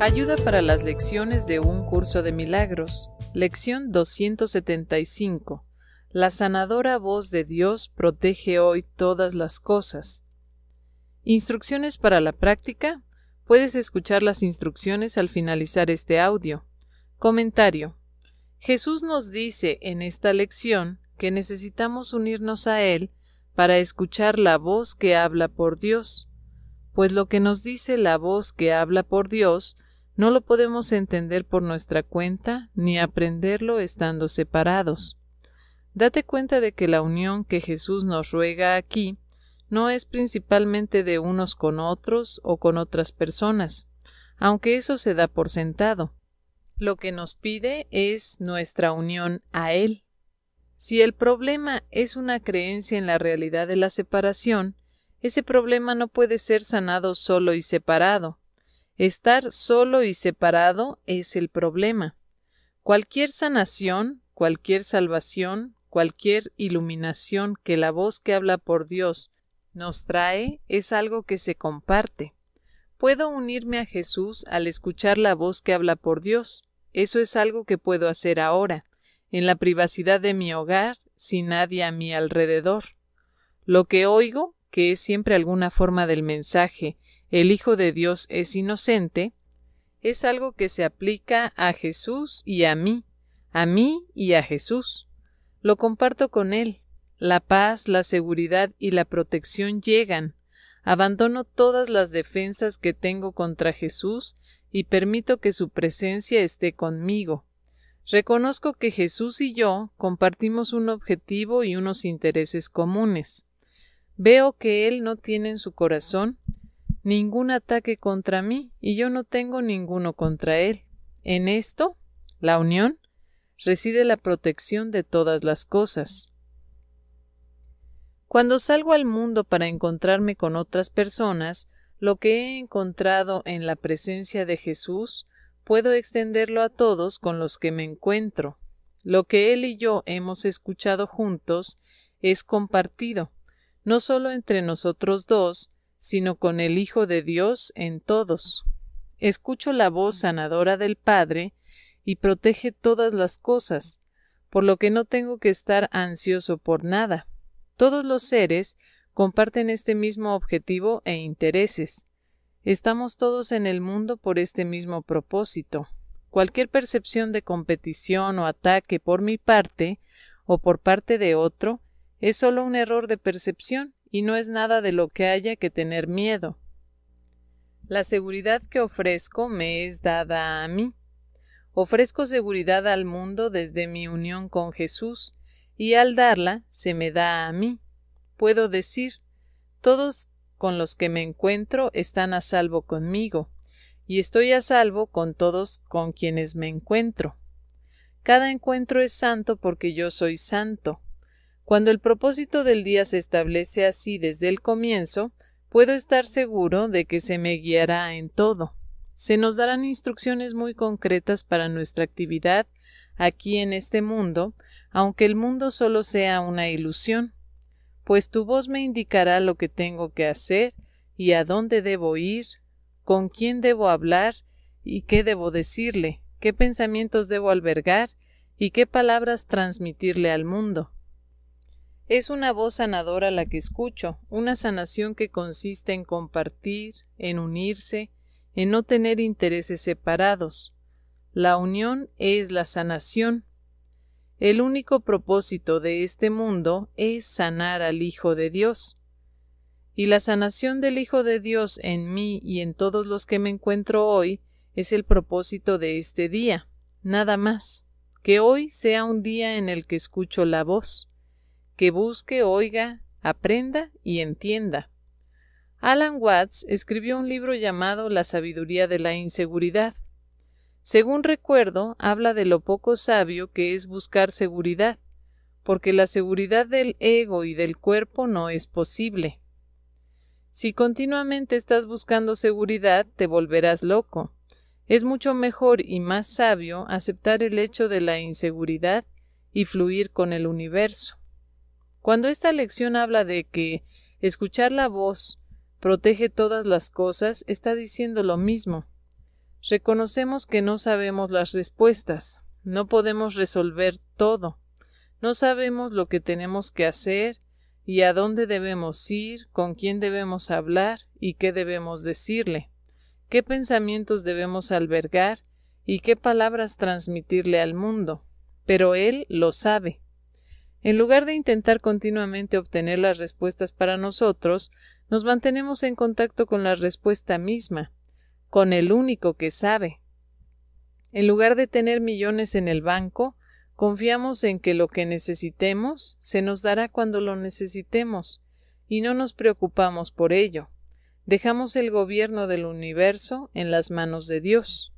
Ayuda para las lecciones de un curso de milagros. Lección 275. La sanadora voz de Dios protege hoy todas las cosas. Instrucciones para la práctica. Puedes escuchar las instrucciones al finalizar este audio. Comentario. Jesús nos dice en esta lección que necesitamos unirnos a Él para escuchar la voz que habla por Dios, pues lo que nos dice la voz que habla por Dios no lo podemos entender por nuestra cuenta ni aprenderlo estando separados. Date cuenta de que la unión que Jesús nos ruega aquí no es principalmente de unos con otros o con otras personas, aunque eso se da por sentado. Lo que nos pide es nuestra unión a Él. Si el problema es una creencia en la realidad de la separación, ese problema no puede ser sanado solo y separado. Estar solo y separado es el problema. Cualquier sanación, cualquier salvación, cualquier iluminación que la voz que habla por Dios nos trae es algo que se comparte. Puedo unirme a Jesús al escuchar la voz que habla por Dios. Eso es algo que puedo hacer ahora, en la privacidad de mi hogar, sin nadie a mi alrededor. Lo que oigo, que es siempre alguna forma del mensaje, el Hijo de Dios es inocente, es algo que se aplica a Jesús y a mí, a mí y a Jesús. Lo comparto con Él. La paz, la seguridad y la protección llegan. Abandono todas las defensas que tengo contra Jesús y permito que su presencia esté conmigo. Reconozco que Jesús y yo compartimos un objetivo y unos intereses comunes. Veo que Él no tiene en su corazón ningún ataque contra mí y yo no tengo ninguno contra él. En esto, la unión, reside la protección de todas las cosas. Cuando salgo al mundo para encontrarme con otras personas, lo que he encontrado en la presencia de Jesús, puedo extenderlo a todos con los que me encuentro. Lo que Él y yo hemos escuchado juntos es compartido, no solo entre nosotros dos, sino con el Hijo de Dios en todos. Escucho la voz sanadora del Padre y protege todas las cosas, por lo que no tengo que estar ansioso por nada. Todos los seres comparten este mismo objetivo e intereses. Estamos todos en el mundo por este mismo propósito. Cualquier percepción de competición o ataque por mi parte o por parte de otro es solo un error de percepción y no es nada de lo que haya que tener miedo. La seguridad que ofrezco me es dada a mí. Ofrezco seguridad al mundo desde mi unión con Jesús, y al darla se me da a mí. Puedo decir, todos con los que me encuentro están a salvo conmigo, y estoy a salvo con todos con quienes me encuentro. Cada encuentro es santo porque yo soy santo. Cuando el propósito del día se establece así desde el comienzo, puedo estar seguro de que se me guiará en todo. Se nos darán instrucciones muy concretas para nuestra actividad aquí en este mundo, aunque el mundo solo sea una ilusión, pues tu voz me indicará lo que tengo que hacer y a dónde debo ir, con quién debo hablar y qué debo decirle, qué pensamientos debo albergar y qué palabras transmitirle al mundo. Es una voz sanadora la que escucho, una sanación que consiste en compartir, en unirse, en no tener intereses separados. La unión es la sanación. El único propósito de este mundo es sanar al Hijo de Dios. Y la sanación del Hijo de Dios en mí y en todos los que me encuentro hoy es el propósito de este día, nada más. Que hoy sea un día en el que escucho la voz que busque, oiga, aprenda y entienda. Alan Watts escribió un libro llamado La sabiduría de la inseguridad. Según recuerdo, habla de lo poco sabio que es buscar seguridad, porque la seguridad del ego y del cuerpo no es posible. Si continuamente estás buscando seguridad, te volverás loco. Es mucho mejor y más sabio aceptar el hecho de la inseguridad y fluir con el universo. Cuando esta lección habla de que escuchar la voz protege todas las cosas, está diciendo lo mismo. Reconocemos que no sabemos las respuestas, no podemos resolver todo, no sabemos lo que tenemos que hacer y a dónde debemos ir, con quién debemos hablar y qué debemos decirle, qué pensamientos debemos albergar y qué palabras transmitirle al mundo. Pero Él lo sabe. En lugar de intentar continuamente obtener las respuestas para nosotros, nos mantenemos en contacto con la respuesta misma, con el único que sabe. En lugar de tener millones en el banco, confiamos en que lo que necesitemos se nos dará cuando lo necesitemos, y no nos preocupamos por ello. Dejamos el gobierno del universo en las manos de Dios.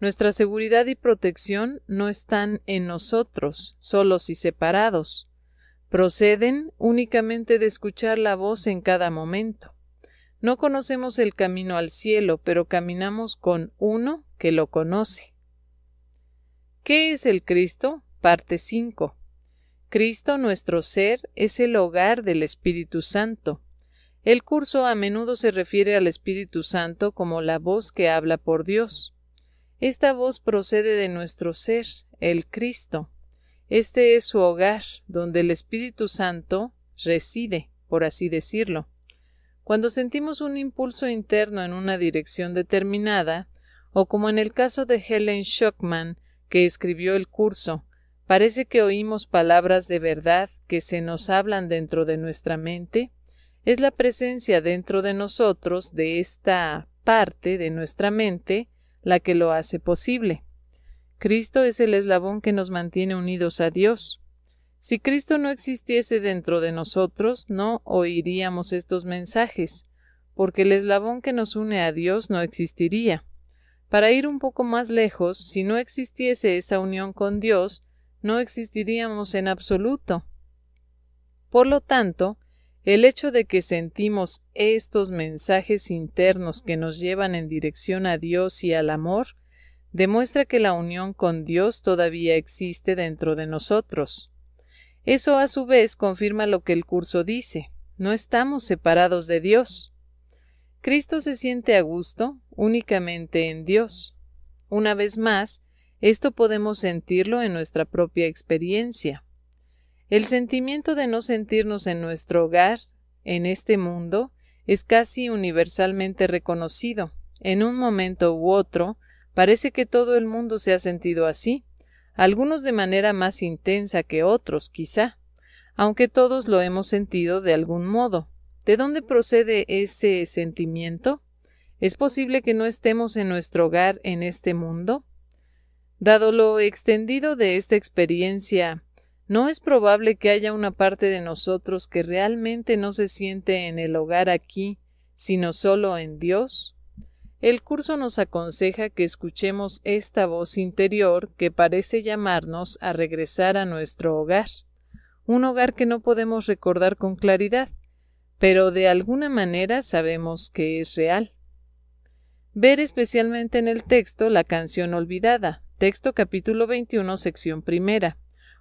Nuestra seguridad y protección no están en nosotros, solos y separados. Proceden únicamente de escuchar la voz en cada momento. No conocemos el camino al cielo, pero caminamos con uno que lo conoce. ¿Qué es el Cristo? Parte 5. Cristo nuestro ser es el hogar del Espíritu Santo. El curso a menudo se refiere al Espíritu Santo como la voz que habla por Dios. Esta voz procede de nuestro ser, el Cristo. Este es su hogar, donde el Espíritu Santo reside, por así decirlo. Cuando sentimos un impulso interno en una dirección determinada, o como en el caso de Helen Schockman, que escribió el curso, parece que oímos palabras de verdad que se nos hablan dentro de nuestra mente, es la presencia dentro de nosotros de esta parte de nuestra mente la que lo hace posible. Cristo es el eslabón que nos mantiene unidos a Dios. Si Cristo no existiese dentro de nosotros, no oiríamos estos mensajes, porque el eslabón que nos une a Dios no existiría. Para ir un poco más lejos, si no existiese esa unión con Dios, no existiríamos en absoluto. Por lo tanto, el hecho de que sentimos estos mensajes internos que nos llevan en dirección a Dios y al amor demuestra que la unión con Dios todavía existe dentro de nosotros. Eso a su vez confirma lo que el curso dice, no estamos separados de Dios. Cristo se siente a gusto únicamente en Dios. Una vez más, esto podemos sentirlo en nuestra propia experiencia. El sentimiento de no sentirnos en nuestro hogar, en este mundo, es casi universalmente reconocido. En un momento u otro, parece que todo el mundo se ha sentido así, algunos de manera más intensa que otros, quizá, aunque todos lo hemos sentido de algún modo. ¿De dónde procede ese sentimiento? ¿Es posible que no estemos en nuestro hogar en este mundo? Dado lo extendido de esta experiencia ¿No es probable que haya una parte de nosotros que realmente no se siente en el hogar aquí, sino solo en Dios? El curso nos aconseja que escuchemos esta voz interior que parece llamarnos a regresar a nuestro hogar, un hogar que no podemos recordar con claridad, pero de alguna manera sabemos que es real. Ver especialmente en el texto la canción olvidada, texto capítulo 21, sección primera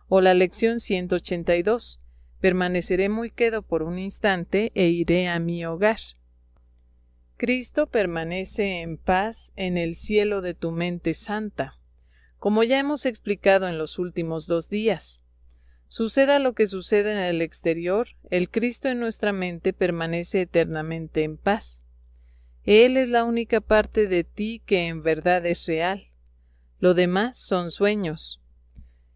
o la lección 182. Permaneceré muy quedo por un instante e iré a mi hogar. Cristo permanece en paz en el cielo de tu mente santa, como ya hemos explicado en los últimos dos días. Suceda lo que suceda en el exterior, el Cristo en nuestra mente permanece eternamente en paz. Él es la única parte de ti que en verdad es real. Lo demás son sueños,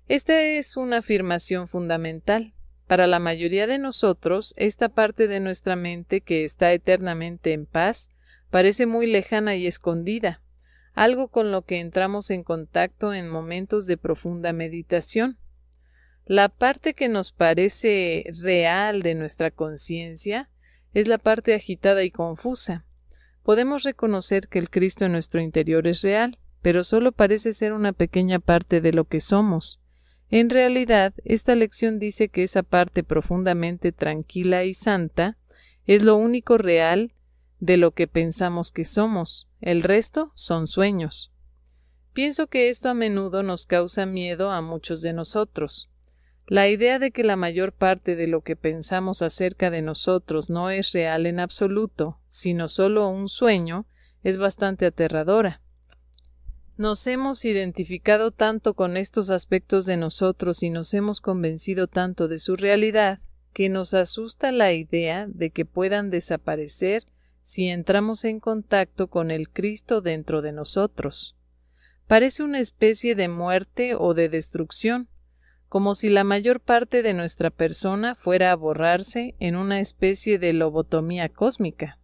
esta es una afirmación fundamental. Para la mayoría de nosotros, esta parte de nuestra mente que está eternamente en paz parece muy lejana y escondida, algo con lo que entramos en contacto en momentos de profunda meditación. La parte que nos parece real de nuestra conciencia es la parte agitada y confusa. Podemos reconocer que el Cristo en nuestro interior es real, pero solo parece ser una pequeña parte de lo que somos. En realidad, esta lección dice que esa parte profundamente tranquila y santa es lo único real de lo que pensamos que somos, el resto son sueños. Pienso que esto a menudo nos causa miedo a muchos de nosotros. La idea de que la mayor parte de lo que pensamos acerca de nosotros no es real en absoluto, sino solo un sueño, es bastante aterradora. Nos hemos identificado tanto con estos aspectos de nosotros y nos hemos convencido tanto de su realidad que nos asusta la idea de que puedan desaparecer si entramos en contacto con el Cristo dentro de nosotros. Parece una especie de muerte o de destrucción, como si la mayor parte de nuestra persona fuera a borrarse en una especie de lobotomía cósmica.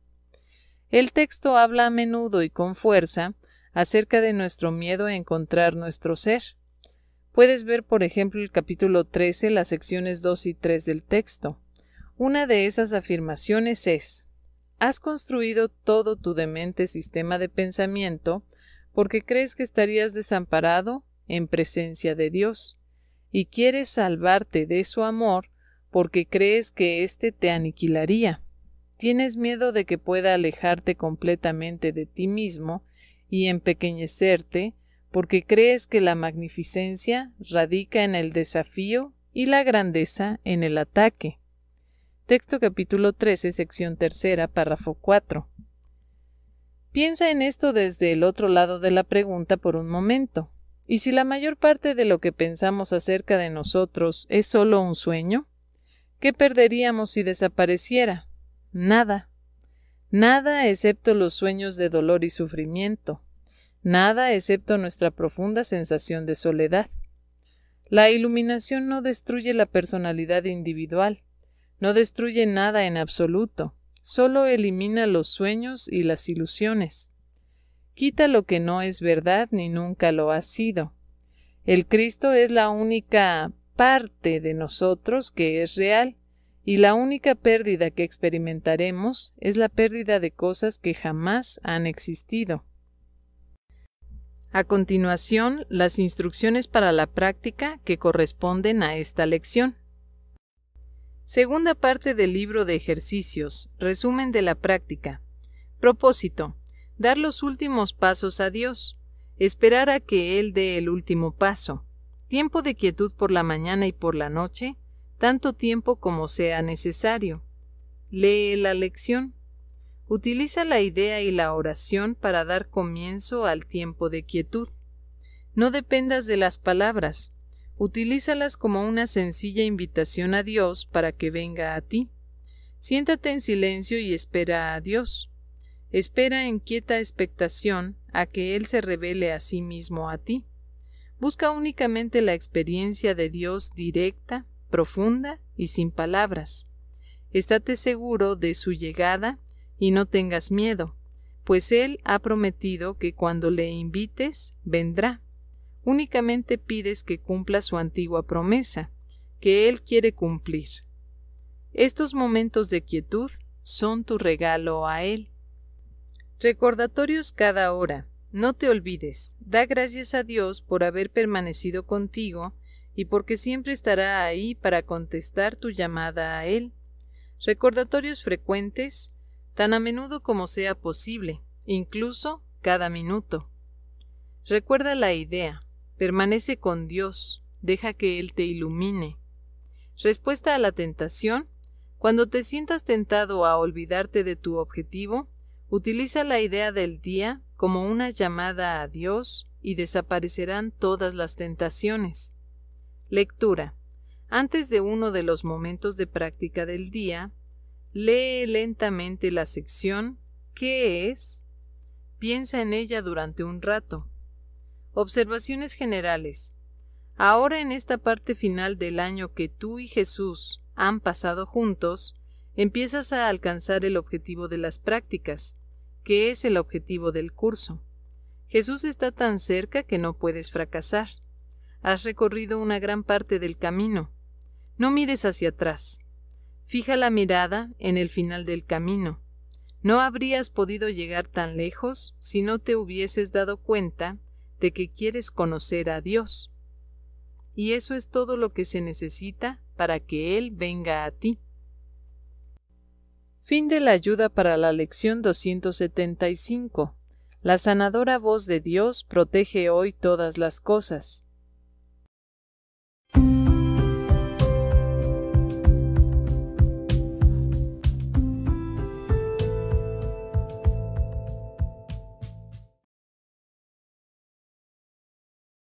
El texto habla a menudo y con fuerza acerca de nuestro miedo a encontrar nuestro ser. Puedes ver, por ejemplo, el capítulo 13, las secciones 2 y 3 del texto. Una de esas afirmaciones es Has construido todo tu demente sistema de pensamiento porque crees que estarías desamparado en presencia de Dios, y quieres salvarte de su amor porque crees que éste te aniquilaría. Tienes miedo de que pueda alejarte completamente de ti mismo y empequeñecerte, porque crees que la magnificencia radica en el desafío y la grandeza en el ataque. Texto capítulo 13, sección tercera, párrafo 4. Piensa en esto desde el otro lado de la pregunta por un momento. ¿Y si la mayor parte de lo que pensamos acerca de nosotros es solo un sueño? ¿Qué perderíamos si desapareciera? Nada. Nada excepto los sueños de dolor y sufrimiento. Nada excepto nuestra profunda sensación de soledad. La iluminación no destruye la personalidad individual, no destruye nada en absoluto, solo elimina los sueños y las ilusiones. Quita lo que no es verdad ni nunca lo ha sido. El Cristo es la única parte de nosotros que es real, y la única pérdida que experimentaremos es la pérdida de cosas que jamás han existido. A continuación, las instrucciones para la práctica que corresponden a esta lección. Segunda parte del libro de ejercicios. Resumen de la práctica. Propósito. Dar los últimos pasos a Dios. Esperar a que Él dé el último paso. Tiempo de quietud por la mañana y por la noche tanto tiempo como sea necesario. Lee la lección. Utiliza la idea y la oración para dar comienzo al tiempo de quietud. No dependas de las palabras, utilízalas como una sencilla invitación a Dios para que venga a ti. Siéntate en silencio y espera a Dios. Espera en quieta expectación a que Él se revele a sí mismo a ti. Busca únicamente la experiencia de Dios directa, profunda y sin palabras. Estate seguro de su llegada y no tengas miedo, pues Él ha prometido que cuando le invites, vendrá. Únicamente pides que cumpla su antigua promesa, que Él quiere cumplir. Estos momentos de quietud son tu regalo a Él. Recordatorios cada hora. No te olvides, da gracias a Dios por haber permanecido contigo y porque siempre estará ahí para contestar tu llamada a Él. Recordatorios frecuentes, tan a menudo como sea posible, incluso cada minuto. Recuerda la idea, permanece con Dios, deja que Él te ilumine. Respuesta a la tentación, cuando te sientas tentado a olvidarte de tu objetivo, utiliza la idea del día como una llamada a Dios y desaparecerán todas las tentaciones. Lectura. Antes de uno de los momentos de práctica del día, lee lentamente la sección ¿Qué es? Piensa en ella durante un rato. Observaciones generales. Ahora en esta parte final del año que tú y Jesús han pasado juntos, empiezas a alcanzar el objetivo de las prácticas, que es el objetivo del curso. Jesús está tan cerca que no puedes fracasar. Has recorrido una gran parte del camino. No mires hacia atrás. Fija la mirada en el final del camino. No habrías podido llegar tan lejos si no te hubieses dado cuenta de que quieres conocer a Dios. Y eso es todo lo que se necesita para que Él venga a ti. Fin de la ayuda para la lección 275. La sanadora voz de Dios protege hoy todas las cosas.